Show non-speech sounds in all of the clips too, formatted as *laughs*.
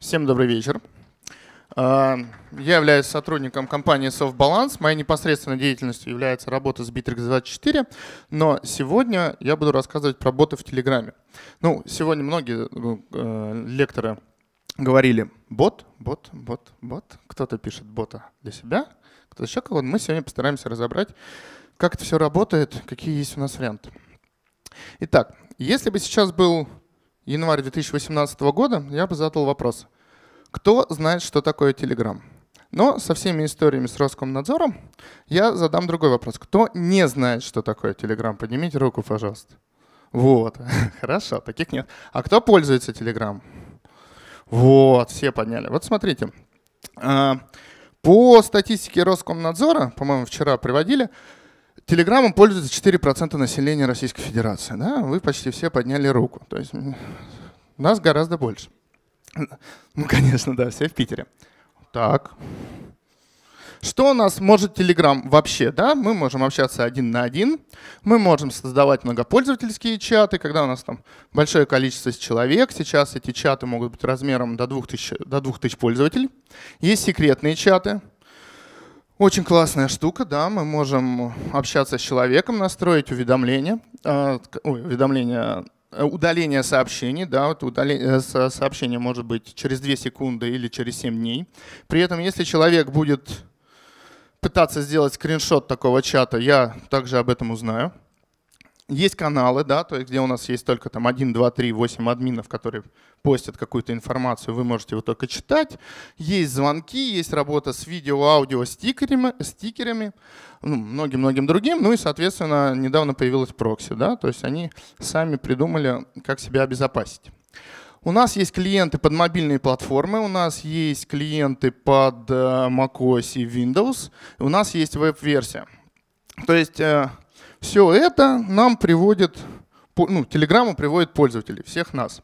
Всем добрый вечер. А, я являюсь сотрудником компании SoftBalance. Моей непосредственной деятельностью является работа с Bittrex24, но сегодня я буду рассказывать про боты в Телеграме. Ну, сегодня многие ну, э, лекторы говорили бот, бот, бот, бот. Кто-то пишет бота для себя, кто-то еще кого-то. Мы сегодня постараемся разобрать, как это все работает, какие есть у нас варианты. Итак, если бы сейчас был январь 2018 года я бы задал вопрос. Кто знает, что такое Telegram? Но со всеми историями с Роскомнадзором я задам другой вопрос. Кто не знает, что такое Telegram? Поднимите руку, пожалуйста. Вот, *laughs* хорошо, таких нет. А кто пользуется Telegram? Вот, все подняли. Вот смотрите. А, по статистике Роскомнадзора, по-моему, вчера приводили, Телеграммом пользуется 4% населения Российской Федерации. Да? Вы почти все подняли руку. То есть нас гораздо больше. Ну, конечно, да, все в Питере. Так. Что у нас может Telegram вообще? Да, мы можем общаться один на один, мы можем создавать многопользовательские чаты, когда у нас там большое количество человек. Сейчас эти чаты могут быть размером до 2000, до 2000 пользователей. Есть секретные чаты, очень классная штука, да, мы можем общаться с человеком, настроить уведомления, а, э, уведомления удаление сообщений, да, вот удаление, э, сообщение может быть через 2 секунды или через 7 дней. При этом, если человек будет пытаться сделать скриншот такого чата, я также об этом узнаю есть каналы, да, то есть где у нас есть только там 1, 2, 3, 8 админов, которые постят какую-то информацию, вы можете его только читать. Есть звонки, есть работа с видео, аудио, стикерами, стикерами ну, многим-многим другим. Ну и, соответственно, недавно появилась прокси, да, то есть они сами придумали, как себя обезопасить. У нас есть клиенты под мобильные платформы, у нас есть клиенты под э, macOS и Windows, у нас есть веб-версия. То есть э, все это нам приводит, ну, Телеграмму приводит пользователей, всех нас.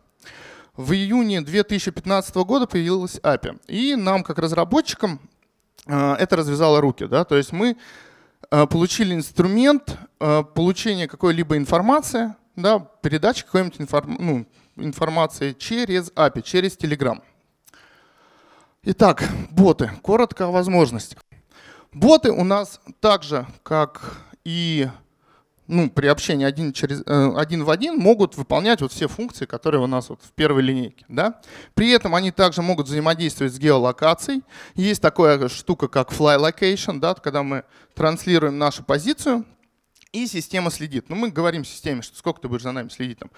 В июне 2015 года появилась API, и нам, как разработчикам, э, это развязало руки. Да? То есть мы э, получили инструмент э, получения какой-либо информации, да, передачи какой-нибудь информ, ну, информации через API, через Telegram. Итак, боты. Коротко о возможностях. Боты у нас так же, как и ну, при общении один, через, э, один в один могут выполнять вот все функции, которые у нас вот в первой линейке. Да? При этом они также могут взаимодействовать с геолокацией. Есть такая штука, как fly location, да, когда мы транслируем нашу позицию, и система следит. Ну, мы говорим системе, что сколько ты будешь за нами следить, там,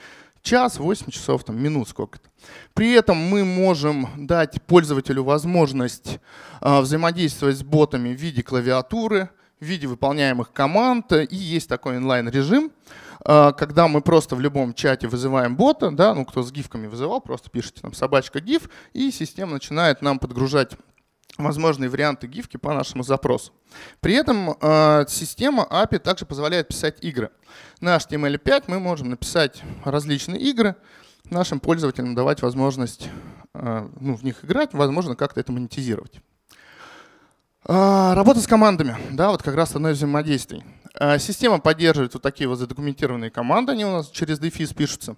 час, 8 часов, там, минут сколько-то. При этом мы можем дать пользователю возможность э, взаимодействовать с ботами в виде клавиатуры, в виде выполняемых команд, э, и есть такой онлайн-режим, э, когда мы просто в любом чате вызываем бота, да, ну кто с гифками вызывал, просто пишите там собачка гиф, и система начинает нам подгружать возможные варианты гифки по нашему запросу. При этом э, система API также позволяет писать игры. На HTML5 мы можем написать различные игры, нашим пользователям давать возможность э, ну, в них играть, возможно, как-то это монетизировать. А, работа с командами, да, вот как раз одно из взаимодействий. А, система поддерживает вот такие вот задокументированные команды, они у нас через дефис пишутся.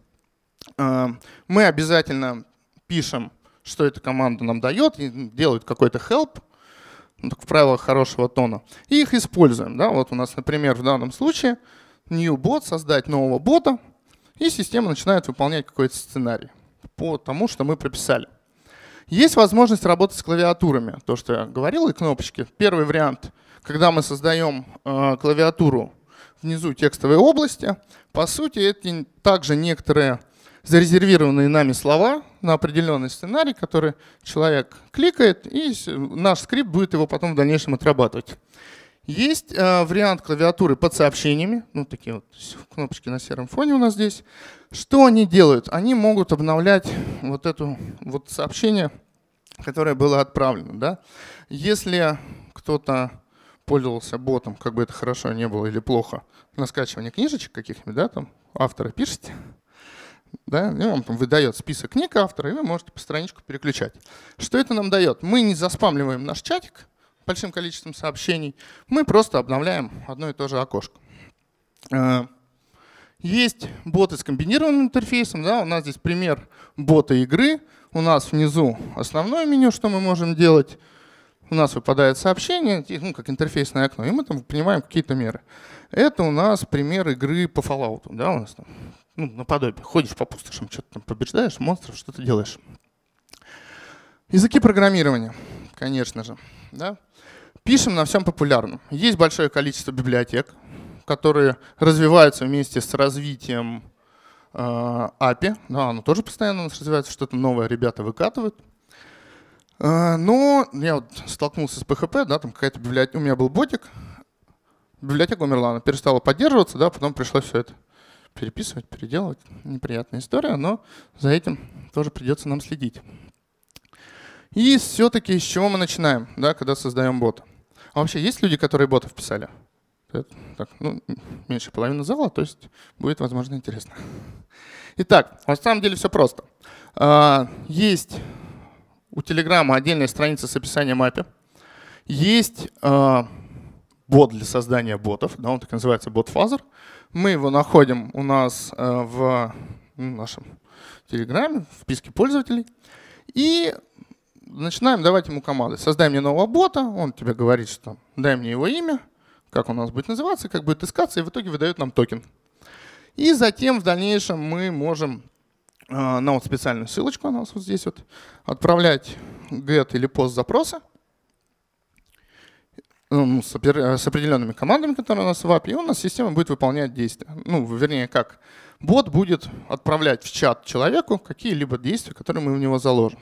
А, мы обязательно пишем, что эта команда нам дает, делают какой-то help, ну, в правилах хорошего тона, и их используем. Да? Вот у нас, например, в данном случае new bot, создать нового бота, и система начинает выполнять какой-то сценарий по тому, что мы прописали. Есть возможность работать с клавиатурами, то, что я говорил, и кнопочки. Первый вариант, когда мы создаем э, клавиатуру внизу текстовой области, по сути, это также некоторые зарезервированные нами слова на определенный сценарий, который человек кликает, и наш скрипт будет его потом в дальнейшем отрабатывать. Есть э, вариант клавиатуры под сообщениями, ну такие вот кнопочки на сером фоне у нас здесь. Что они делают? Они могут обновлять вот это вот сообщение, которое было отправлено. Да? Если кто-то пользовался ботом, как бы это хорошо не было или плохо, на скачивание книжечек каких-нибудь, да, там авторы пишете, да, и вам там выдает список книг автора, и вы можете по страничку переключать. Что это нам дает? Мы не заспамливаем наш чатик, большим количеством сообщений, мы просто обновляем одно и то же окошко. Э, есть боты с комбинированным интерфейсом. Да? У нас здесь пример бота игры. У нас внизу основное меню, что мы можем делать. У нас выпадает сообщение, ну, как интерфейсное окно, и мы там принимаем какие-то меры. Это у нас пример игры по Fallout. Да? У нас там, ну, наподобие. Ходишь по пустошам, что-то там побеждаешь, монстров, что-то делаешь. Языки программирования конечно же. Да? Пишем на всем популярном. Есть большое количество библиотек, которые развиваются вместе с развитием э, API. Да, оно тоже постоянно у нас развивается, что-то новое ребята выкатывают. Э, но я вот столкнулся с PHP, да, там какая-то библиотека, у меня был ботик, библиотека умерла, она перестала поддерживаться, да, потом пришлось все это переписывать, переделывать. Неприятная история, но за этим тоже придется нам следить. И все-таки с чего мы начинаем, да, когда создаем бота? А вообще есть люди, которые ботов писали? Так, ну, меньше половины зала, то есть будет, возможно, интересно. Итак, на самом деле все просто. А, есть у Телеграма отдельная страница с описанием API. Есть а, бот для создания ботов, да, он так называется BotFuzzer. Мы его находим у нас а, в ну, нашем Телеграме, в списке пользователей. И начинаем давать ему команды. Создай мне нового бота, он тебе говорит, что дай мне его имя, как у нас будет называться, как будет искаться, и в итоге выдает нам токен. И затем в дальнейшем мы можем э, на вот специальную ссылочку, она у нас вот здесь вот, отправлять get или post запроса ну, с, с определенными командами, которые у нас в API, и у нас система будет выполнять действия. Ну, вернее, как бот будет отправлять в чат человеку какие-либо действия, которые мы в него заложим.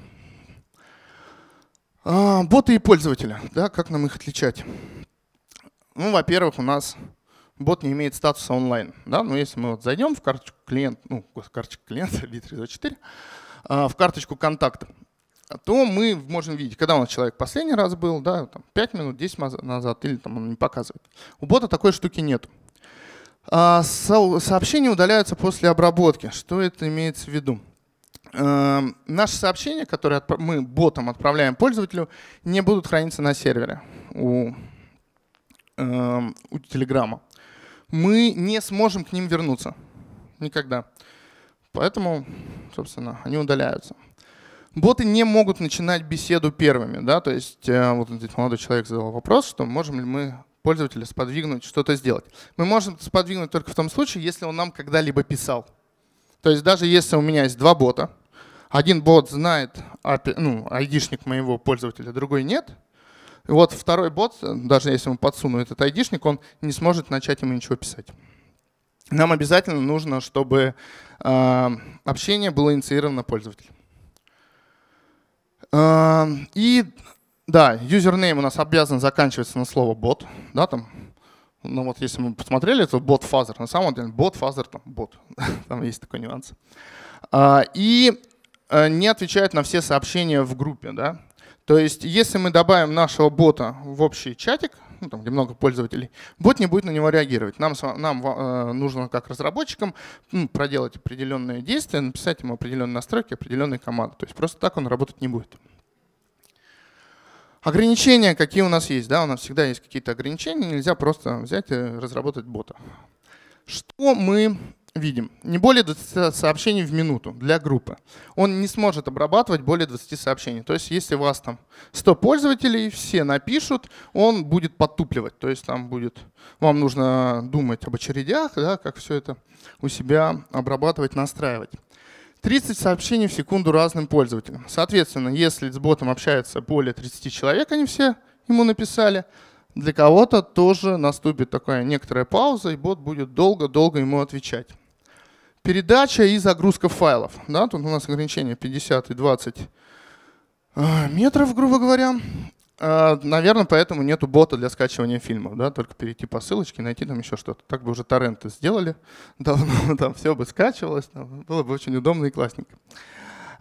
А, боты и пользователи, да, как нам их отличать? Ну, во-первых, у нас бот не имеет статуса онлайн. Да? Но если мы вот зайдем в карточку клиента, ну, *laughs* карточку клиента, B324, *laughs* а, в карточку контакта, то мы можем видеть, когда у нас человек последний раз был, да, там, 5 минут, 10 назад, или там он не показывает. У бота такой штуки нет. А, сообщения удаляются после обработки. Что это имеется в виду? Эм, наши сообщения, которые мы ботом отправляем пользователю, не будут храниться на сервере у, эм, у Телеграма. Мы не сможем к ним вернуться. Никогда. Поэтому, собственно, они удаляются. Боты не могут начинать беседу первыми. Да? То есть э, вот этот молодой человек задал вопрос, что можем ли мы пользователя сподвигнуть что-то сделать. Мы можем сподвигнуть только в том случае, если он нам когда-либо писал. То есть даже если у меня есть два бота, один бот знает API, ну, ID-шник моего пользователя, другой нет. И вот второй бот, даже если ему подсуну этот ID-шник, он не сможет начать ему ничего писать. Нам обязательно нужно, чтобы э, общение было инициировано пользователем. Э, а, и да, юзернейм у нас обязан заканчиваться на слово бот. Да, там, ну вот если мы посмотрели, то бот фазер. На самом деле бот фазер там бот. *laughs* там есть такой нюанс. А, и Э, не отвечает на все сообщения в группе. Да? То есть, если мы добавим нашего бота в общий чатик, ну, там, где много пользователей, бот не будет на него реагировать. Нам, нам э, нужно как разработчикам ну, проделать определенные действия, написать ему определенные настройки, определенные команды. То есть просто так он работать не будет. Ограничения какие у нас есть? Да, у нас всегда есть какие-то ограничения, нельзя просто взять и разработать бота. Что мы видим не более 20 сообщений в минуту для группы. Он не сможет обрабатывать более 20 сообщений. То есть если у вас там 100 пользователей, все напишут, он будет подтупливать. То есть там будет, вам нужно думать об очередях, да, как все это у себя обрабатывать, настраивать. 30 сообщений в секунду разным пользователям. Соответственно, если с ботом общается более 30 человек, они все ему написали, для кого-то тоже наступит такая некоторая пауза, и бот будет долго-долго ему отвечать. Передача и загрузка файлов. Да, тут у нас ограничение 50 и 20 э, метров, грубо говоря. Э, наверное, поэтому нету бота для скачивания фильмов, да, только перейти по ссылочке, найти там еще что-то. Так бы уже торренты сделали *laughs* давно, *laughs* там все бы скачивалось, там было бы очень удобно и классненько.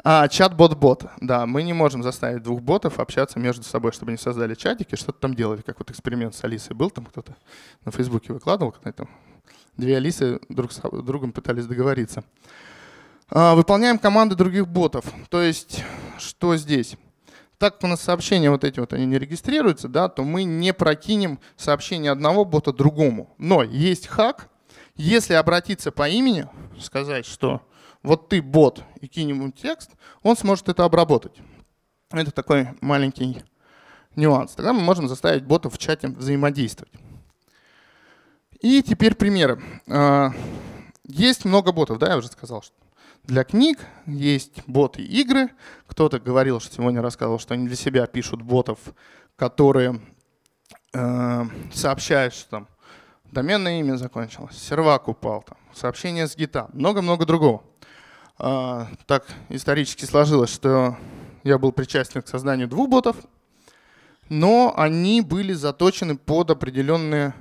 А, чат-бот-бот. Да, мы не можем заставить двух ботов общаться между собой, чтобы они создали чатики, что-то там делали, как вот эксперимент с Алисой был, там кто-то на Фейсбуке выкладывал, когда там Две Алисы друг с другом пытались договориться. А, выполняем команды других ботов. То есть, что здесь? Так как у нас сообщения вот эти вот, они не регистрируются, да, то мы не прокинем сообщение одного бота другому. Но есть хак. Если обратиться по имени, сказать, что вот ты бот и кинем ему текст, он сможет это обработать. Это такой маленький нюанс. Тогда мы можем заставить ботов в чате взаимодействовать. И теперь примеры. А, есть много ботов, да, я уже сказал, что для книг есть боты игры. Кто-то говорил, что сегодня рассказывал, что они для себя пишут ботов, которые э, сообщают, что там доменное имя закончилось, сервак упал, там, сообщение с гита, много-много другого. Э, так исторически сложилось, что я был причастен к созданию двух ботов, но они были заточены под определенные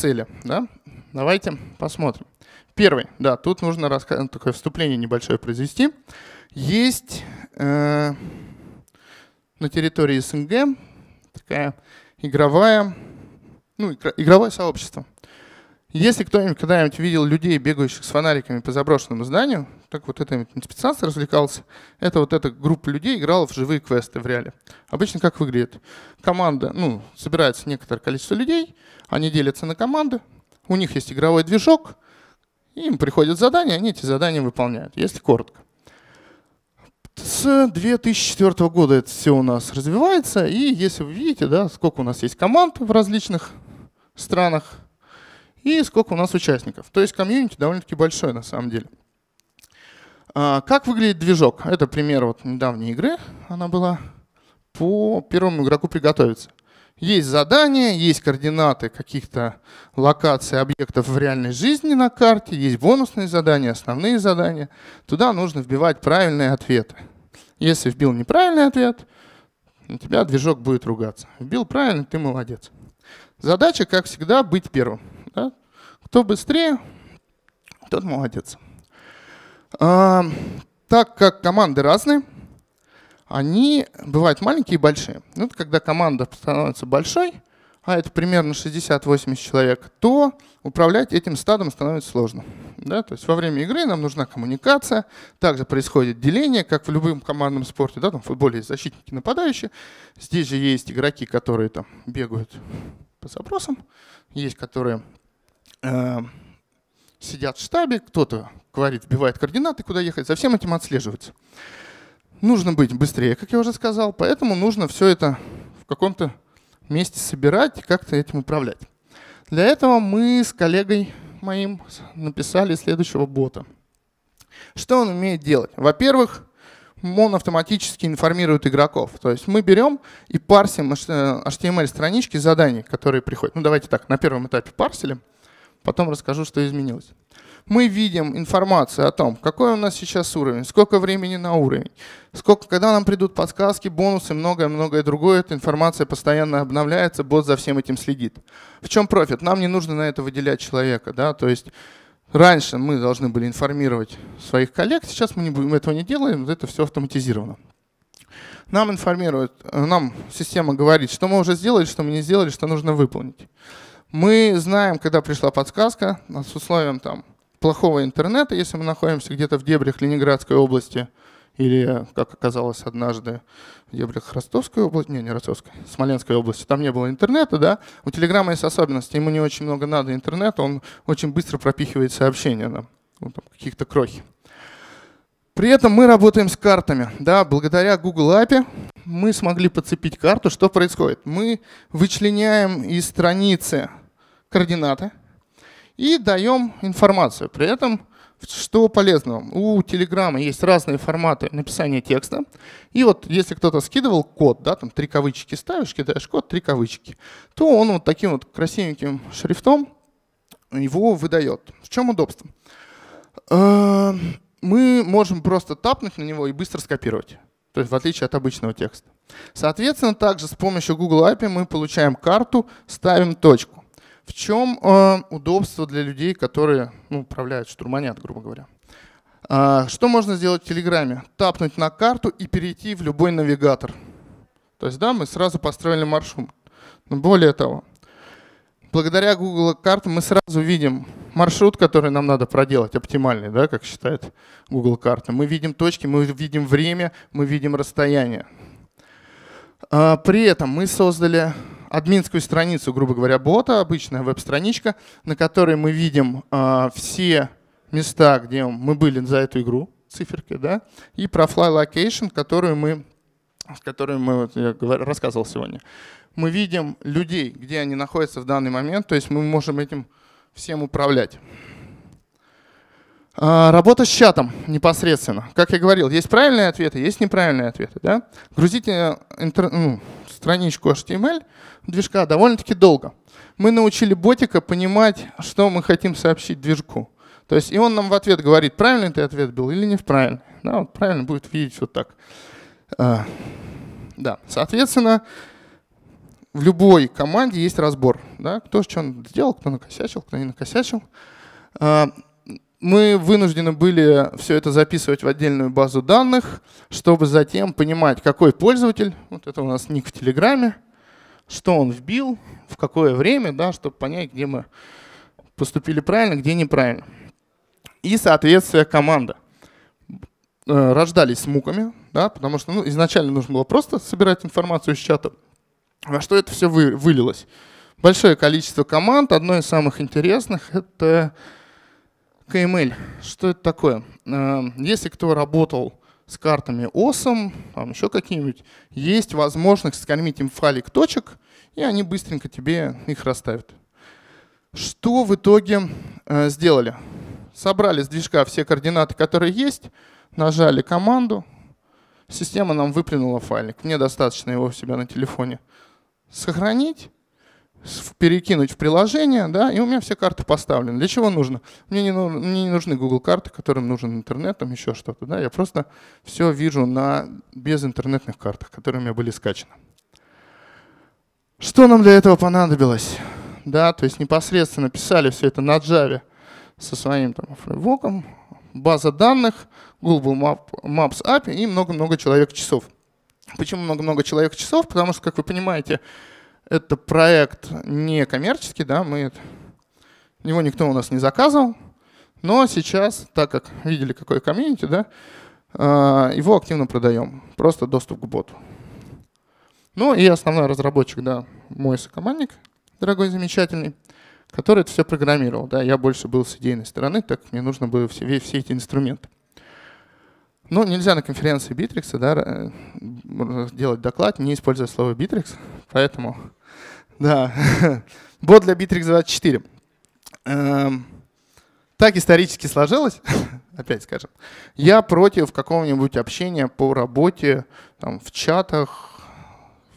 цели. Да? Давайте посмотрим. Первый, да, тут нужно рассказать, э, такое вступление небольшое произвести. Есть э, на территории СНГ такая игровая, ну, игровое сообщество. Если кто-нибудь когда-нибудь видел людей, бегающих с фонариками по заброшенному зданию, так вот это спецназ развлекался. Это вот эта группа людей играла в живые квесты в реале. Обычно как выглядит? Команда, ну, собирается некоторое количество людей, они делятся на команды, у них есть игровой движок, им приходят задания, они эти задания выполняют, если коротко. С 2004 года это все у нас развивается, и если вы видите, да, сколько у нас есть команд в различных странах, и сколько у нас участников. То есть комьюнити довольно-таки большое на самом деле. А, как выглядит движок? Это пример вот недавней игры, она была. По первому игроку приготовиться. Есть задание, есть координаты каких-то локаций объектов в реальной жизни на карте, есть бонусные задания, основные задания. Туда нужно вбивать правильные ответы. Если вбил неправильный ответ, у тебя движок будет ругаться. Вбил правильно, ты молодец. Задача, как всегда, быть первым. Да? Кто быстрее, тот молодец. А, так как команды разные, они бывают маленькие и большие. Ну, вот когда команда становится большой, а это примерно 60-80 человек, то управлять этим стадом становится сложно. Да? То есть во время игры нам нужна коммуникация, также происходит деление, как в любом командном спорте, да, там в футболе есть защитники нападающие, здесь же есть игроки, которые там бегают по запросам, есть которые э, сидят в штабе, кто-то говорит, вбивает координаты, куда ехать, за всем этим отслеживается. Нужно быть быстрее, как я уже сказал, поэтому нужно все это в каком-то месте собирать и как-то этим управлять. Для этого мы с коллегой моим написали следующего бота. Что он умеет делать? Во-первых, он автоматически информирует игроков. То есть мы берем и парсим э, HTML-странички заданий, которые приходят. Ну, давайте так, на первом этапе парсили. Потом расскажу, что изменилось. Мы видим информацию о том, какой у нас сейчас уровень, сколько времени на уровень, сколько, когда нам придут подсказки, бонусы, многое-многое другое. Эта информация постоянно обновляется, бот за всем этим следит. В чем профит? Нам не нужно на это выделять человека. Да? То есть раньше мы должны были информировать своих коллег, сейчас мы не будем, этого не делаем, это все автоматизировано. Нам информирует, э, нам система говорит, что мы уже сделали, что мы не сделали, что нужно выполнить. Мы знаем, когда пришла подсказка, с условием там плохого интернета, если мы находимся где-то в дебрях Ленинградской области, или, как оказалось однажды, в дебрях Ростовской области, не, не Ростовской, Смоленской области, там не было интернета, да, у Телеграма есть особенность, ему не очень много надо интернета, он очень быстро пропихивает сообщения нам, ну, каких-то крохи. При этом мы работаем с картами, да, благодаря Google API мы смогли подцепить карту, что происходит? Мы вычленяем из страницы координаты и даем информацию. При этом что полезного? У Телеграма есть разные форматы написания текста. И вот если кто-то скидывал код, да, там три кавычки ставишь, кидаешь код, три кавычки, то он вот таким вот красивеньким шрифтом его выдает. В чем удобство? Э, мы можем просто тапнуть на него и быстро скопировать. То есть в отличие от обычного текста. Соответственно, также с помощью Google API мы получаем карту, ставим точку. В чем э, удобство для людей, которые ну, управляют, штурманят, грубо говоря? Э, что можно сделать в Телеграме? Тапнуть на карту и перейти в любой навигатор. То есть, да, мы сразу построили маршрут. Но более того, благодаря Google картам мы сразу видим маршрут, который нам надо проделать, оптимальный, да, как считает Google Карта. Мы видим точки, мы видим время, мы видим расстояние. А, при этом мы создали админскую страницу, грубо говоря, бота, обычная веб-страничка, на которой мы видим э, все места, где мы были за эту игру, циферки, да, и про fly location, которую мы, с которой мы вот, я говор, рассказывал сегодня. Мы видим людей, где они находятся в данный момент, то есть мы можем этим всем управлять. А, работа с чатом непосредственно. Как я говорил, есть правильные ответы, есть неправильные ответы. Да? Грузите интер... ну, страничку HTML движка довольно-таки долго. Мы научили ботика понимать, что мы хотим сообщить движку. То есть и он нам в ответ говорит, правильный ты ответ был или неправильный. Да, вот правильно будет видеть вот так. А, да, соответственно, в любой команде есть разбор. Да, кто что сделал, кто накосячил, кто не накосячил. А, мы вынуждены были все это записывать в отдельную базу данных, чтобы затем понимать, какой пользователь, вот это у нас ник в Телеграме, что он вбил, в какое время, да, чтобы понять, где мы поступили правильно, где неправильно. И, соответствие команда. Э, рождались с муками, да, потому что ну, изначально нужно было просто собирать информацию из чата, во что это все вы, вылилось. Большое количество команд, одно из самых интересных — это KML, что это такое? Э, если кто работал с картами OSM, там еще какими-нибудь, есть возможность скормить им файлик точек, и они быстренько тебе их расставят. Что в итоге э, сделали? Собрали с движка все координаты, которые есть, нажали команду, система нам выплюнула файлик. Мне достаточно его у себя на телефоне. Сохранить, перекинуть в приложение, да, и у меня все карты поставлены. Для чего нужно? Мне не, ну, мне не нужны Google карты, которым нужен интернет, там еще что-то. Да? Я просто все вижу на безинтернетных картах, которые у меня были скачаны. Что нам для этого понадобилось? Да, то есть непосредственно писали все это на Java со своим там фреймворком, база данных, Google Maps API и много-много человек часов. Почему много-много человек часов? Потому что, как вы понимаете, это проект не коммерческий, да, мы, его никто у нас не заказывал, но сейчас, так как видели, какой комьюнити, да, а, его активно продаем, просто доступ к боту. Ну и основной разработчик, да, мой сокомандник, дорогой, замечательный, который это все программировал. Да, я больше был с идейной стороны, так мне нужно было все, все эти инструменты. Но ну, нельзя на конференции Битрикса да, делать доклад, не используя слово Битрикс, поэтому да. *laughs* Бот для Bittrex 24. Эм, так исторически сложилось, *laughs* опять скажем. Я против какого-нибудь общения по работе, там, в чатах,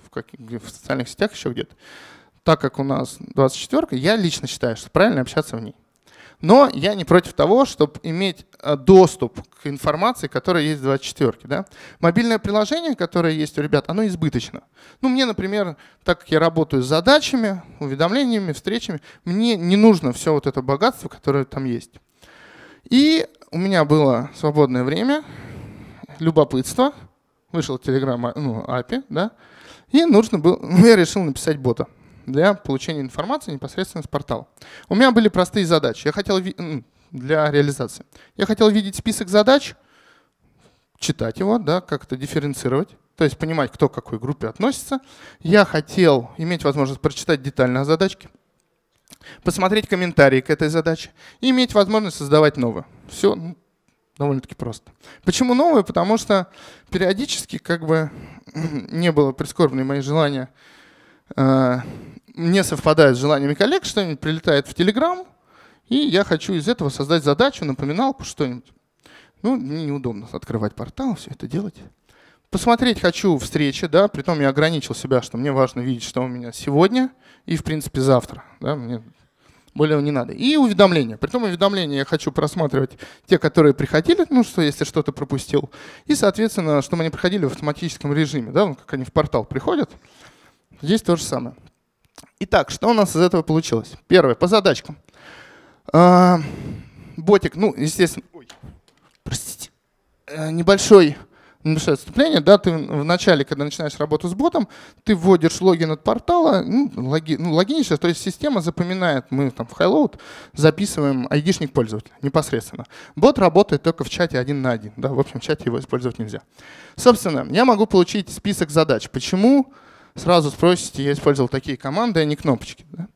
в, каких, в социальных сетях еще где-то. Так как у нас 24 я лично считаю, что правильно общаться в ней. Но я не против того, чтобы иметь э, доступ к информации, которая есть в 24. Да? Мобильное приложение, которое есть у ребят, оно избыточно. Ну, мне, например, так как я работаю с задачами, уведомлениями, встречами, мне не нужно все вот это богатство, которое там есть. И у меня было свободное время, любопытство, вышел телеграмма, ну, API, да, и нужно было, *laughs* я решил написать бота для получения информации непосредственно с портала. У меня были простые задачи. Я хотел для реализации. Я хотел видеть список задач, читать его, да, как-то дифференцировать, то есть понимать, кто к какой группе относится. Я хотел иметь возможность прочитать детально задачки, посмотреть комментарии к этой задаче и иметь возможность создавать новые. Все ну, довольно-таки просто. Почему новые? Потому что периодически как бы *clears throat* не было прискорбной мои желания э, не совпадает с желаниями коллег, что-нибудь прилетает в Telegram, и я хочу из этого создать задачу, напоминалку, что-нибудь. Ну, мне неудобно открывать портал, все это делать. Посмотреть хочу встречи, да, при том я ограничил себя, что мне важно видеть, что у меня сегодня и, в принципе, завтра. Да, мне более не надо. И уведомления. при том уведомления я хочу просматривать те, которые приходили, ну что, если что-то пропустил. И, соответственно, чтобы они приходили в автоматическом режиме, да, ну, как они в портал приходят. Здесь то же самое. Итак, что у нас из этого получилось? Первое, по задачкам. А, ботик, ну, естественно, ой, простите, э, небольшой небольшое отступление, да, ты в начале, когда начинаешь работу с ботом, ты вводишь логин от портала, ну, логи, ну логинишься, то есть система запоминает, мы там в Highload записываем айдишник пользователя непосредственно. Бот работает только в чате один на один, да, в общем, в чате его использовать нельзя. Собственно, я могу получить список задач. Почему сразу спросите, я использовал такие команды, а не кнопочки. Да?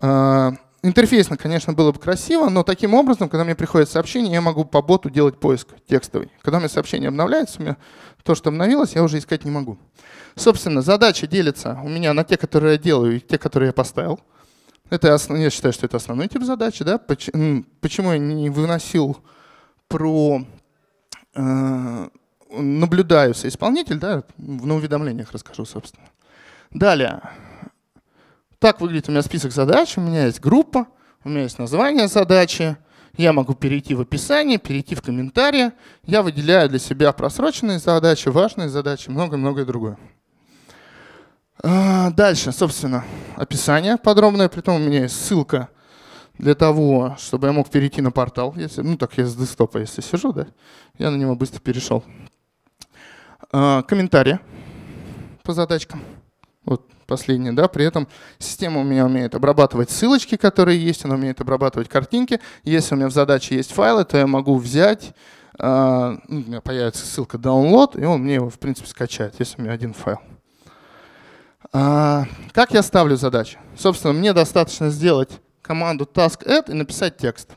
А, Интерфейсно, ну, конечно, было бы красиво, но таким образом, когда мне приходит сообщение, я могу по боту делать поиск текстовый. Когда у меня сообщение обновляется, у меня то, что обновилось, я уже искать не могу. Собственно, задачи делятся у меня на те, которые я делаю, и те, которые я поставил. Это основ... Я считаю, что это основной тип задачи. Да? Почему я не выносил про э, наблюдаю исполнитель, да, в уведомлениях расскажу, собственно. Далее. Так выглядит у меня список задач. У меня есть группа, у меня есть название задачи. Я могу перейти в описание, перейти в комментарии. Я выделяю для себя просроченные задачи, важные задачи, много-многое другое. А, дальше, собственно, описание подробное. Притом у меня есть ссылка для того, чтобы я мог перейти на портал. Если, ну, так я с десктопа, если сижу, да, я на него быстро перешел. А, комментарии по задачкам. Вот последнее, да. При этом система у меня умеет обрабатывать ссылочки, которые есть, она умеет обрабатывать картинки. Если у меня в задаче есть файлы, то я могу взять, э, у меня появится ссылка download, и он мне его, в принципе, скачает, если у меня один файл. А, как я ставлю задачи? Собственно, мне достаточно сделать команду task add и написать текст.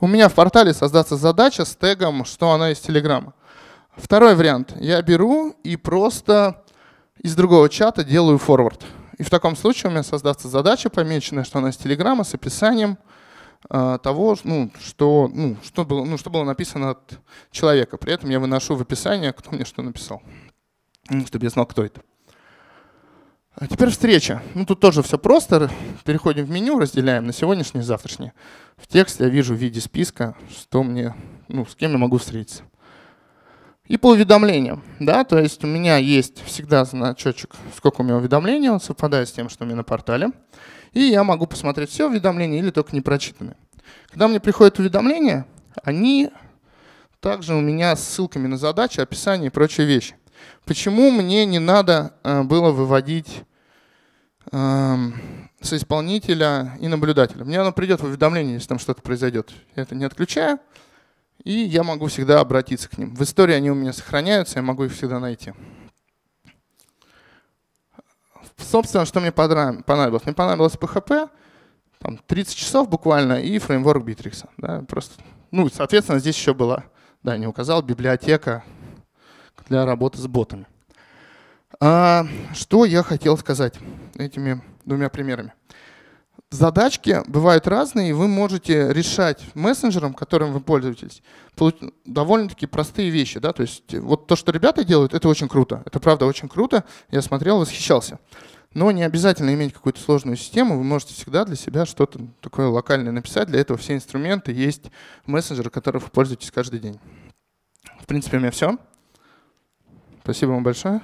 У меня в портале создастся задача с тегом, что она из Телеграма. Второй вариант. Я беру и просто из другого чата делаю форвард. И в таком случае у меня создастся задача, помеченная, что она из Телеграма, с описанием э, того, ну что, ну, что было, ну, что было написано от человека. При этом я выношу в описание, кто мне что написал, ну, чтобы я знал, кто это. А теперь встреча. Ну, тут тоже все просто. Переходим в меню, разделяем на сегодняшнее и завтрашнее. В тексте я вижу в виде списка, что мне, ну, с кем я могу встретиться. И по уведомлениям, да, то есть у меня есть всегда значочек, сколько у меня уведомлений, он совпадает с тем, что у меня на портале. И я могу посмотреть все уведомления или только непрочитанные. Когда мне приходят уведомления, они также у меня с ссылками на задачи, описание и прочие вещи. Почему мне не надо э, было выводить э, исполнителя и наблюдателя? Мне оно придет в уведомление, если там что-то произойдет. Я это не отключаю, и я могу всегда обратиться к ним. В истории они у меня сохраняются, я могу их всегда найти. Собственно, что мне понравилось? Мне понравилось PHP, там 30 часов буквально, и фреймворк Bittrex. Да, просто, ну, соответственно, здесь еще была, да, не указал, библиотека для работы с ботами. А, что я хотел сказать этими двумя примерами? задачки бывают разные, и вы можете решать мессенджером, которым вы пользуетесь, довольно-таки простые вещи. Да? То есть э, вот то, что ребята делают, это очень круто. Это правда очень круто. Я смотрел, восхищался. Но не обязательно иметь какую-то сложную систему. Вы можете всегда для себя что-то такое локальное написать. Для этого все инструменты есть мессенджеры, которые вы пользуетесь каждый день. В принципе, у меня все. Спасибо вам большое.